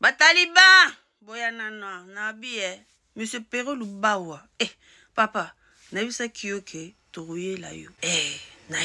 bataliba boya nano na eh. monsieur perol eh, papa nayebisaki yo ke la yo eh, na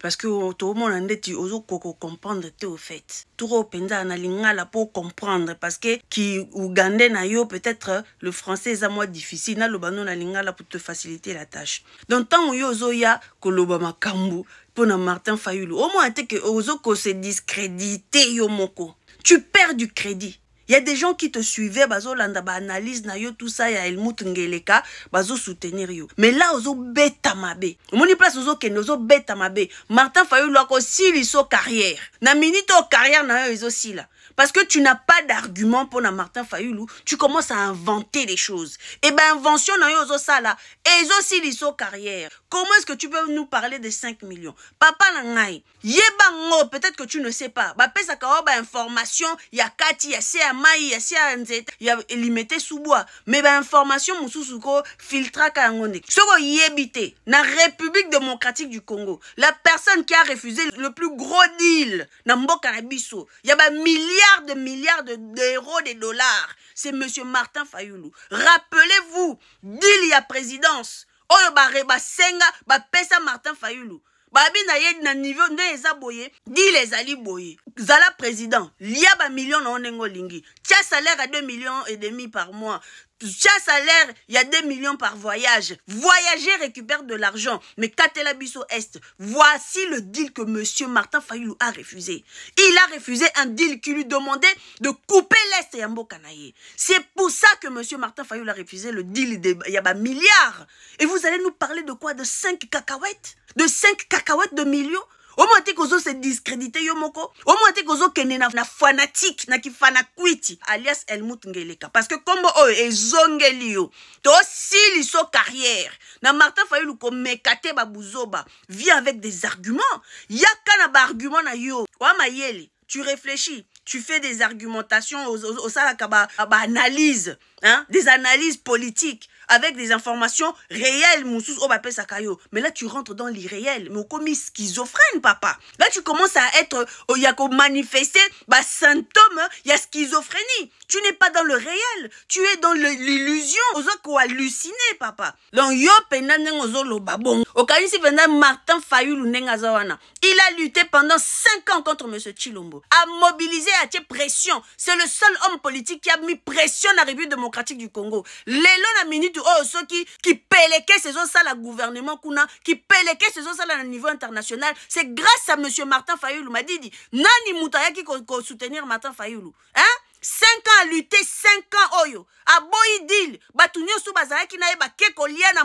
parce que toomona ozo ozokoka comprendre te au fait toko mpenza na lingala pour comprendre parce que ki ougandais na yo peut-être le français à moi difficile Na no na lingala pour te faciliter la tâche donc ntango yo que koloba makambo Kambo, na martin fayulu moins, te ke ozoko se discrédite yo moko tu perds du crédit il y a des gens qui te suivaient, bazo landa ba analyse na yo tout ça ya Elmout Ngeleka, bazo soutenir yo. Mais là ozo beta mabe. Moni place ozo ke nozo beta mabe. Martin Fayulu ko si liso carrière. Na minute au carrière na yo ils sila. là. Parce que tu n'as pas d'argument pour la Martin Fayoulou. Tu commences à inventer des choses. Et eh ben invention na yozo ça là. Eh, Et aussi l'iso carrière. Comment est-ce que tu peux nous parler de 5 millions Papa nangai. peut-être que tu ne sais pas. Ba pesa ka ba information, ya kati, a se mai, ya se nzete, limité sous bois. Mais ba information mususuko filtra ka ngone. Soko yebité la République démocratique du Congo. La personne qui a refusé le plus gros deal na mboka na biso, a ba milliards de milliards d'euros, de, dollars. C'est monsieur Martin Fayoulou. Rappelez-vous, d'il y a présidence. oh ba reba senga, ba pesa Martin Fayoulou. babi na ye na niveau nde eza boye les ali boye zala président y million na onengo lingi. tia salaire à 2 millions et demi par mois chaque salaire, il y a des millions par voyage. Voyager récupère de l'argent. Mais Katela Bissot Est, voici le deal que M. Martin Fayoulou a refusé. Il a refusé un deal qui lui demandait de couper l'Est et Kanaye. C'est pour ça que M. Martin Fayoulou a refusé le deal de milliards. Et vous allez nous parler de quoi De 5 cacahuètes De 5 cacahuètes de millions omona te se discrédité yo moko omona kozo kozokende na, na fanatique, na kifanakwiti alias elmout ngeleka parce que nkombo oyo oh, ezongeli yo li so carrière na martin ko mekate ba buzoba. vie avec des arguments kana na argument na yo wa yeli, tu réfléchis tu fais des argumentations osalaka salakaba ba hein? des analyses politiques avec des informations réelles, Moussous, au Sakayo. Mais là, tu rentres dans l'irréel. Mais commis schizophrène, papa. Là, tu commences à être, euh, il y a qu'au manifester, bah, symptômes, hein, il y a schizophrénie. Tu n'es pas dans le réel. Tu es dans l'illusion. Aux autres, qu'on halluciné, papa. Donc, yo, penan, ozo, lo babon. Au si Martin Martin Fayulu, nengazawana. Il a lutté pendant 5 ans contre M. Chilombo. A mobilisé, a tiré pression. C'est le seul homme politique qui a mis pression à la République démocratique du Congo. L'élan, la minute Oh Ceux qui Que ces gens ça Le gouvernement kuna qui gens ça Au niveau international c'est grâce à monsieur martin fayulu dit nani mutaya qui soutenir martin fayulu hein 5 ans lutter 5 ans oyo boy deal bato nyonso bazalaki na ye keko kolia na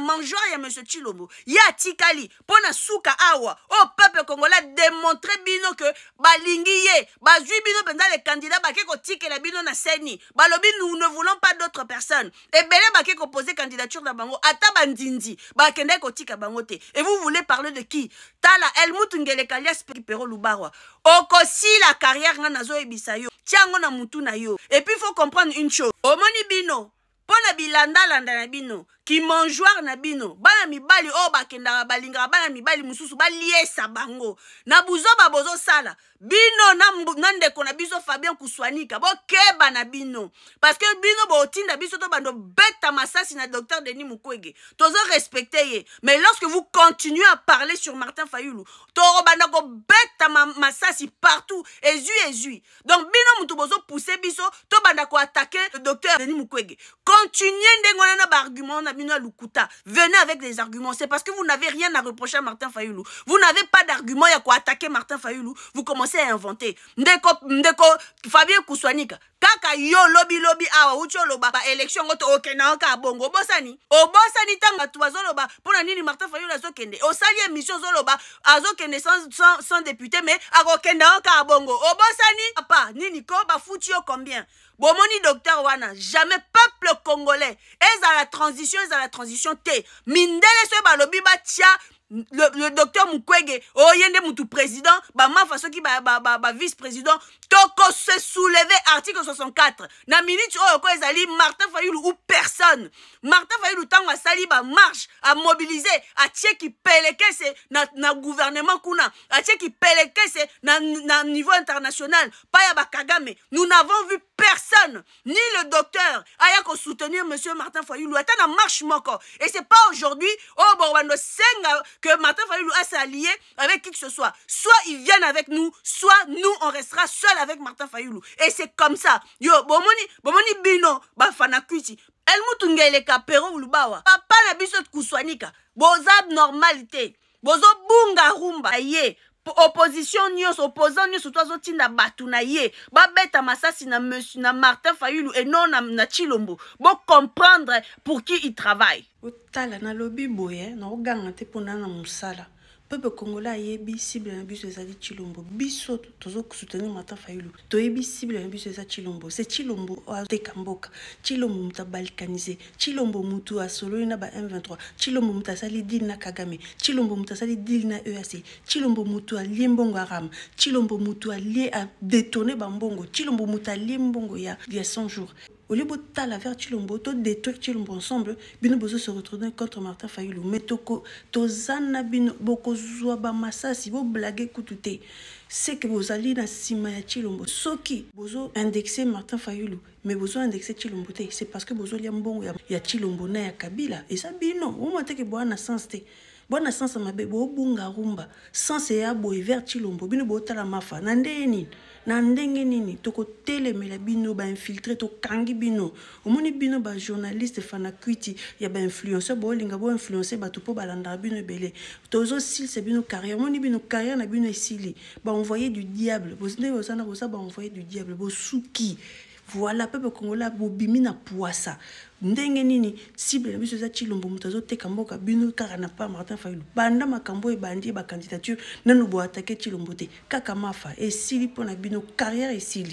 ya monsieur chilombo Ya tikali, pona na suka awa oh peuple congolais démontre bino ke balingi ye bazwi bino benda le candidat keko la bino na seni balobi nous ne voulons pas d'autres personnes ba keko pose candidature na bango ata bandindi ba ko tika bango te et vous voulez parler de qui tala elmut ngelekalias pipero lubarwa la carrière na ebisa yo tiango na mutu na yo yo et puis faut comprendre une chose omoni bino mpo na bilandalanda na bino kimonjoire na bino bana mibali oba bakendaka balingaka bana mibali mosusu baliesa bango na buzo sala. bino na, nande konabiso na biso fabien kuswanika ba na bino que bino tinda biso to bando beta masasi na docteur denis mukwege Tozo ye mais lorsque vous continuez à parler sur martin fayulu tokobanda ko ma, masasi partout Ezui ezui. donc bino bozo pousse biso ko le docteur denis mukwege Continuez de wana na argument na Minoa Lukuta, venez avec des arguments. C'est parce que vous n'avez rien à reprocher à Martin Fayoulou. Vous n'avez pas d'argument, il a quoi attaquer Martin Fayoulou. Vous commencez à inventer. Ndeko, Ndeko, Fabien Kouswanik, kaka yo lobi awa uti loba election yango okena okenda yango kaka bongo obosani obosani tanga bato bazoloba ba na nini martin fayulu azokende osali ba azo azokende sans député me akokenda yango kaka bongo obosani apa nini ko ba yo combien bomoni docteur wana jamais peuple congolais la transition la transition te mindele lobi balobi tia le, docteur Mukwege, oyende oh, moutou président, ba Faso qui va ba, vice-président, toko se soulever article 64. Na minute, oh, ko ezali Martin Fayulu ou personne martin fayulu à à bamarshe qui atieki quest dans na gouvernement kuna pèle quest na, na niveau international pas ya kagame nous n'avons vu personne ni le docteur aya soutenir M. martin fayulu Attends, on marche moko et c'est pas aujourd'hui oyo oh, le que martin fayulu s'allié avec qui que ce soit soit ils viennent avec nous soit nous on restera seul avec martin fayulu et c'est comme ça yo bon bomoni bino bafana bon elmutu ngeleka peron ulubawa papa na biso kuswanika boza normalité, Bozo bunga rumba ye opposition nyonso opposant so to azotinda batuna na ye babeta masasi na, monsieur, na martin fayulu non na, na chilombo comprendre pour qui il travaille otala lobby boye nakoganga te pona na Musala. peuple congolais ayebi cible na biso ezali chilombo biso tozosoutenir martin fayulu toyebi cible na biso eza chilombo se chilombo ateka mboka chilombo moto abalkanise chilombo motu asololi na ba m23 chilombo moto asali dile na kagame chilombo moto asali dile na eac chilombo motu alie mbongo aram chilombo motu alie adetourne bambongo chilombo moto alie mbongo ya, ya 100 jours olie botala affaire chilombo todétruire chilombo ensemble bino se retrouver contre martin fayulu me toza na bino bokozwa bamasasi boblage kutu te seke bozali na nsima ya chilombo soki indexer martin fayulu mes besoins indexe se c'est parce que mbongo ya, ya na ya kabila eza bino oma teke boa na sens te boa na sens rumba sens nande boye vers chilombo bino bootala mafa na ndenge nini ko bino ba bino bino moni bino ya influencer, ba bato ba landa bino se bino carrière moni bino carrière na bino Ba envoyer du diable vous ba envoyer du diable bosuki voila peuple congolais bobimi na pwasa ndenge nini cible na biso eza chilombo moto azoteka mboka bino kaka na pa martin fayulu banda makambo ebandi ye bacandidature nano boatake chilombo te kaka mafa esili mpona bino carrière esili